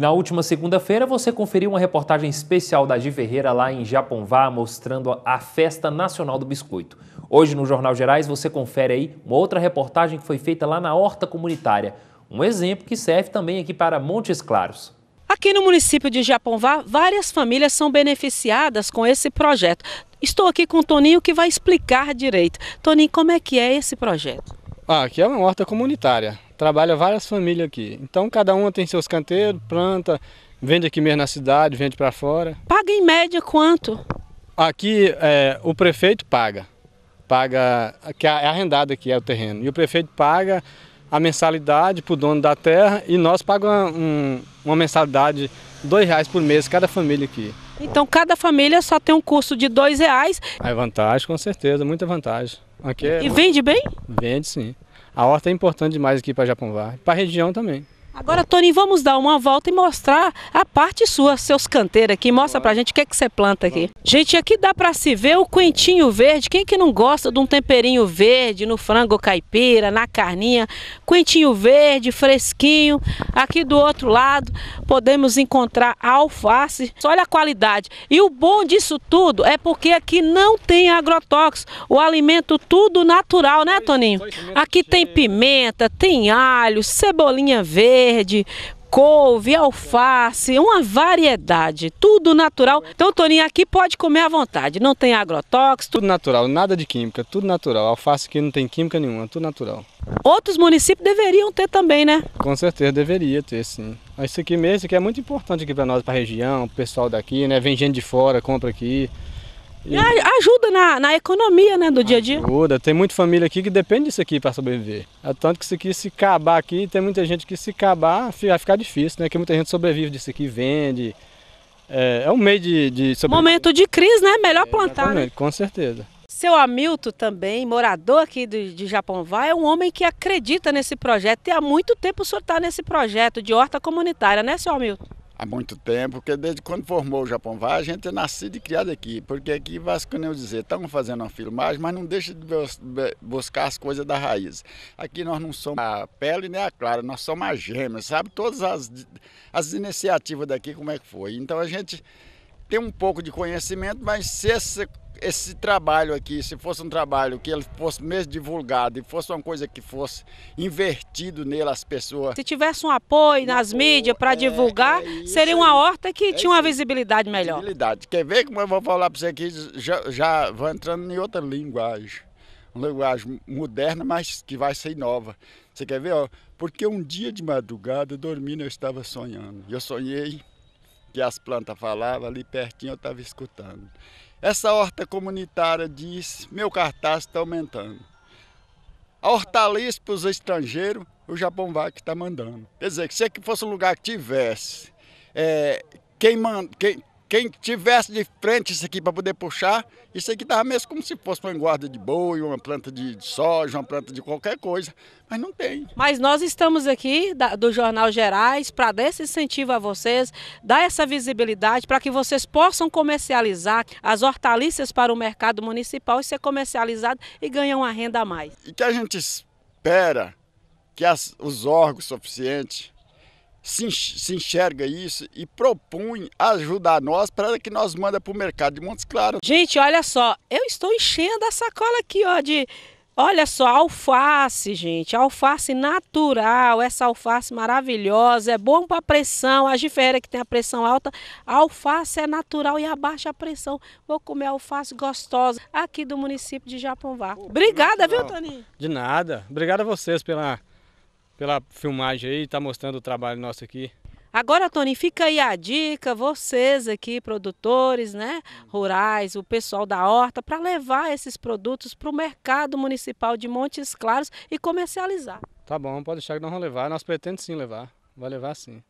na última segunda-feira você conferiu uma reportagem especial da Gi Ferreira lá em Japonvá, mostrando a Festa Nacional do Biscoito. Hoje no Jornal Gerais você confere aí uma outra reportagem que foi feita lá na Horta Comunitária, um exemplo que serve também aqui para Montes Claros. Aqui no município de Japonvá, várias famílias são beneficiadas com esse projeto. Estou aqui com o Toninho que vai explicar direito. Toninho, como é que é esse projeto? Ah, aqui é uma horta comunitária. Trabalha várias famílias aqui. Então cada uma tem seus canteiros, planta, vende aqui mesmo na cidade, vende para fora. Paga em média quanto? Aqui é, o prefeito paga. Paga, que é arrendado aqui, é o terreno. E o prefeito paga a mensalidade para o dono da terra e nós pagamos um, uma mensalidade de R$ reais por mês cada família aqui. Então cada família só tem um custo de dois reais. Ah, é vantagem, com certeza, muita vantagem. Aqui é... E vende bem? Vende sim. A horta é importante demais aqui para Japonvar, para a região também. Agora, Tony, vamos dar uma volta e mostrar a parte sua, seus canteiros aqui. Mostra pra gente o que, é que você planta aqui. Gente, aqui dá pra se ver o quentinho verde. Quem que não gosta de um temperinho verde no frango caipira, na carninha? Quentinho verde, fresquinho. Aqui do outro lado podemos encontrar alface. Olha a qualidade. E o bom disso tudo é porque aqui não tem agrotóxico. O alimento tudo natural, né, Toninho? Aqui tem pimenta, tem alho, cebolinha verde verde, couve, alface, uma variedade, tudo natural. Então, Toninho, aqui pode comer à vontade, não tem agrotóxico. Tudo natural, nada de química, tudo natural. Alface aqui não tem química nenhuma, tudo natural. Outros municípios deveriam ter também, né? Com certeza, deveria ter, sim. Isso aqui mesmo, isso aqui é muito importante aqui para nós, para a região, o pessoal daqui, né? Vem gente de fora, compra aqui. E... Ajuda na, na economia, né, do dia a dia. Ajuda. Tem muita família aqui que depende disso aqui para sobreviver. É tanto que isso aqui se acabar aqui, tem muita gente que se acabar vai ficar difícil, né? Que muita gente sobrevive disso aqui, vende. É, é um meio de, de sobreviver. Momento de crise, né? Melhor é, plantar. Né? Com certeza. Seu Hamilton também, morador aqui de, de Japonvá, é um homem que acredita nesse projeto e há muito tempo o senhor está nesse projeto de horta comunitária, né, seu Hamilton? há muito tempo, porque desde quando formou o Japão Vai, a gente é nascido e criado aqui. Porque aqui, eu dizer, estamos fazendo uma filmagem, mas não deixa de buscar as coisas da raiz. Aqui nós não somos a pele nem a clara, nós somos as gêmeas, sabe? Todas as, as iniciativas daqui, como é que foi. Então a gente tem um pouco de conhecimento, mas se esse, esse trabalho aqui, se fosse um trabalho que ele fosse mesmo divulgado e fosse uma coisa que fosse invertido nele as pessoas. Se tivesse um apoio nas mídias para é, divulgar, é seria uma horta que é tinha uma visibilidade melhor. Visibilidade. Quer ver como eu vou falar para você aqui? Já, já vai entrando em outra linguagem. Uma linguagem moderna, mas que vai ser nova. Você quer ver? porque um dia de madrugada, dormindo, eu estava sonhando. Eu sonhei que as plantas falavam, ali pertinho eu estava escutando. Essa horta comunitária diz: meu cartaz está aumentando. A hortaliça para os estrangeiros, o Japão vai que está mandando. Quer dizer, que se é que fosse um lugar que tivesse é, quem, manda, quem, quem tivesse de frente isso aqui para poder puxar, isso aqui dava mesmo como se fosse uma engorda de boi, uma planta de soja, uma planta de qualquer coisa, mas não tem. Mas nós estamos aqui da, do Jornal Gerais para dar esse incentivo a vocês, dar essa visibilidade para que vocês possam comercializar as hortaliças para o mercado municipal e ser comercializado e ganhar uma renda a mais. E que a gente espera que as, os órgãos suficientes se enxerga isso e propõe ajudar nós para que nós manda para o mercado de Montes Claros. Gente, olha só, eu estou enchendo a sacola aqui, ó, de Olha só, alface, gente, alface natural, essa alface maravilhosa, é bom para pressão, a gifeira que tem a pressão alta, alface é natural e abaixa a pressão. Vou comer alface gostosa aqui do município de Japonvá. Obrigada, viu, Toninho? De nada. Obrigado a vocês pela pela filmagem aí, está mostrando o trabalho nosso aqui. Agora, Tony, fica aí a dica, vocês aqui, produtores né, rurais, o pessoal da horta, para levar esses produtos para o mercado municipal de Montes Claros e comercializar. Tá bom, pode deixar que nós vamos levar. Nós pretendemos sim levar. Vai levar sim.